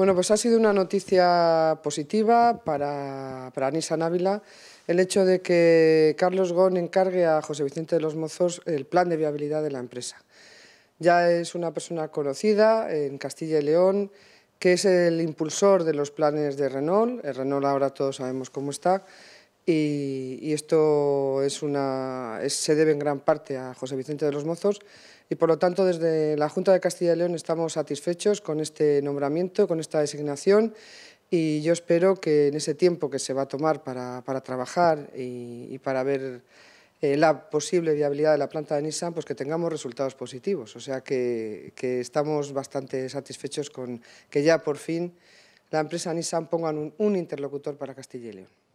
Bueno, pues ha sido una noticia positiva para, para Anisa Návila el hecho de que Carlos Gón encargue a José Vicente de los Mozos el plan de viabilidad de la empresa. Ya es una persona conocida en Castilla y León, que es el impulsor de los planes de Renault. El Renault ahora todos sabemos cómo está y, esto se debe en gran parte a José Vicente de los Mozos y por lo tanto desde la Junta de Castilla y León estamos satisfechos con este nombramiento, con esta designación y yo espero que en ese tiempo que se va a tomar para, trabajar y, para ver eh, la posible viabilidad de la planta de Nissan, pues que tengamos resultados positivos. O sea que, estamos bastante satisfechos con que ya por fin la empresa Nissan ponga un interlocutor para Castilla y León.